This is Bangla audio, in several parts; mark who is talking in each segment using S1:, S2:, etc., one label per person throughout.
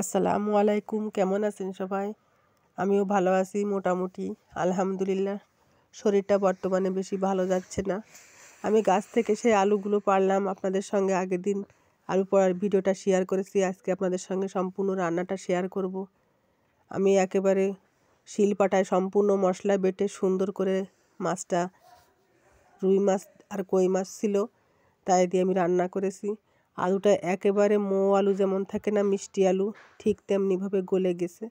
S1: আসসালামু আলাইকুম কেমন আছেন সবাই আমিও ভালো আছি মোটামুটি আলহামদুলিল্লাহ শরীরটা বর্তমানে বেশি ভালো যাচ্ছে না আমি গাছ থেকে সেই আলুগুলো পারলাম আপনাদের সঙ্গে আগের দিন আলু পড়ার ভিডিওটা শেয়ার করেছি আজকে আপনাদের সঙ্গে সম্পূর্ণ রান্নাটা শেয়ার করব আমি একেবারে শিলপাটায় সম্পূর্ণ মশলা বেটে সুন্দর করে মাছটা রুই মাছ আর কই মাছ ছিল তাই দিয়ে আমি রান্না করেছি আলুটা একেবারে মৌ আলু যেমন থাকে না মিষ্টি আলু ঠিক তেমনিভাবে গলে গেছে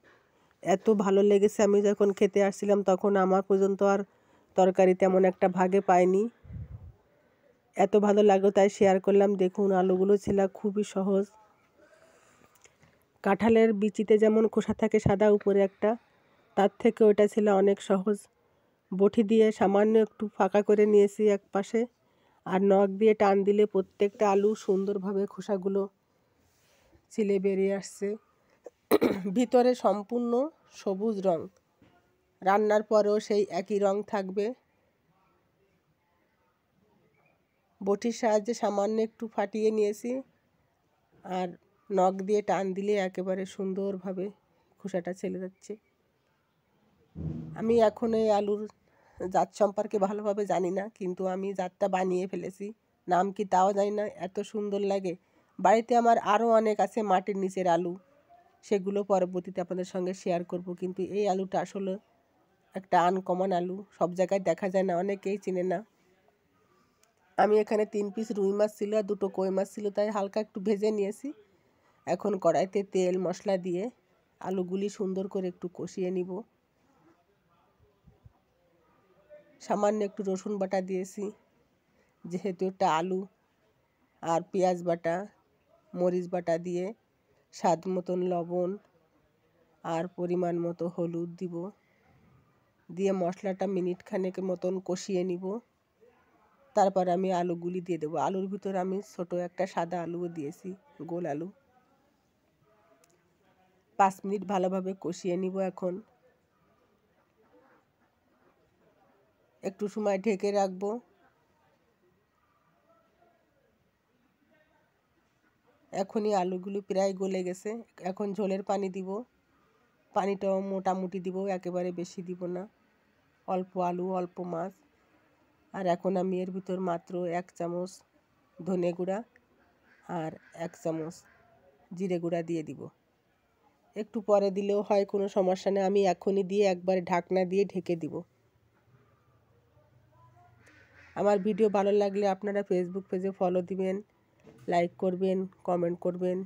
S1: এত ভালো লেগেছে আমি যখন খেতে আসছিলাম তখন আমার পর্যন্ত আর তরকারি তেমন একটা ভাগে পাইনি এত ভালো লাগলো তাই শেয়ার করলাম দেখুন আলুগুলো ছিল খুবই সহজ কাঁঠালের বিচিতে যেমন খোসা থাকে সাদা উপরে একটা তার থেকে ওটা ছিল অনেক সহজ বটি দিয়ে সামান্য একটু ফাঁকা করে নিয়েছি এক পাশে আর নখ দিয়ে টান দিলে প্রত্যেকটা আলু সুন্দরভাবে খোসাগুলো ছিলে বেরিয়ে আসছে ভিতরে সম্পূর্ণ সবুজ রং রান্নার পরেও সেই একই রং থাকবে বটির সাহায্যে সামান্য একটু ফাটিয়ে নিয়েছি আর নখ দিয়ে টান দিলে একেবারে সুন্দরভাবে খোসাটা ছেলে যাচ্ছে আমি এখন এই আলুর জাত সম্পর্কে ভালোভাবে জানি না কিন্তু আমি জাতটা বানিয়ে ফেলেছি নাম কি তাও জানি না এত সুন্দর লাগে বাড়িতে আমার আরও অনেক আছে মাটির নিচের আলু সেগুলো পরবর্তীতে আপনাদের সঙ্গে শেয়ার করব কিন্তু এই আলুটা আসলে একটা আনকমন আলু সব জায়গায় দেখা যায় না অনেকেই চিনে না আমি এখানে তিন পিস রুই মাছ ছিল আর দুটো কই মাছ ছিল তাই হালকা একটু ভেজে নিয়েছি এখন কড়াইতে তেল মশলা দিয়ে আলুগুলি সুন্দর করে একটু কষিয়ে নিব সামান্য একটু রসুন বাটা দিয়েছি যেহেতু একটা আলু আর পেঁয়াজ বাটা মরিচ বাটা দিয়ে স্বাদ মতন লবণ আর পরিমাণ মতো হলুদ দিব দিয়ে মশলাটা মিনিট খানেক মতন কষিয়ে নিব তারপর আমি আলুগুলি দিয়ে দেবো আলুর ভিতর আমি ছোট একটা সাদা আলুও দিয়েছি গোল আলু পাঁচ মিনিট ভালোভাবে কষিয়ে নিব এখন একটু সময় ঢেকে রাখবো এখনই আলুগুলো প্রায় গলে গেছে এখন ঝোলের পানি দিব পানিটাও মোটামুটি দিব একেবারে বেশি দিব না অল্প আলু অল্প মাছ আর এখন আমি এর ভিতর মাত্র এক চামচ ধনে গুঁড়া আর এক চামচ জিরে গুঁড়া দিয়ে দিব একটু পরে দিলেও হয় কোনো সমস্যা নেই আমি এখনই দিয়ে একবার ঢাকনা দিয়ে ঢেকে দিব আমার ভিডিও ভালো লাগলে আপনারা ফেসবুক পেজে ফলো দিবেন লাইক করবেন কমেন্ট করবেন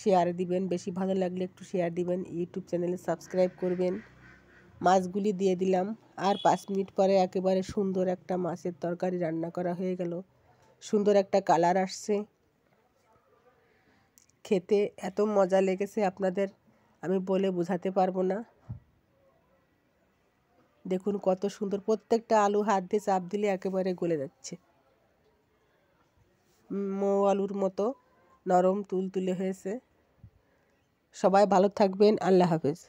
S1: শেয়ার দিবেন বেশি ভালো লাগলে একটু শেয়ার দিবেন ইউটিউব চ্যানেলে সাবস্ক্রাইব করবেন মাছগুলি দিয়ে দিলাম আর পাঁচ মিনিট পরে একেবারে সুন্দর একটা মাছের তরকারি রান্না করা হয়ে গেল সুন্দর একটা কালার আসছে খেতে এত মজা লেগেছে আপনাদের আমি বলে বোঝাতে পারবো না দেখুন কত সুন্দর প্রত্যেকটা আলু হাত দিয়ে চাপ দিলে একেবারে গলে যাচ্ছে মৌ আলুর মতো নরম তুলতুলে হয়েছে সবাই ভালো থাকবেন আল্লাহ হাফেজ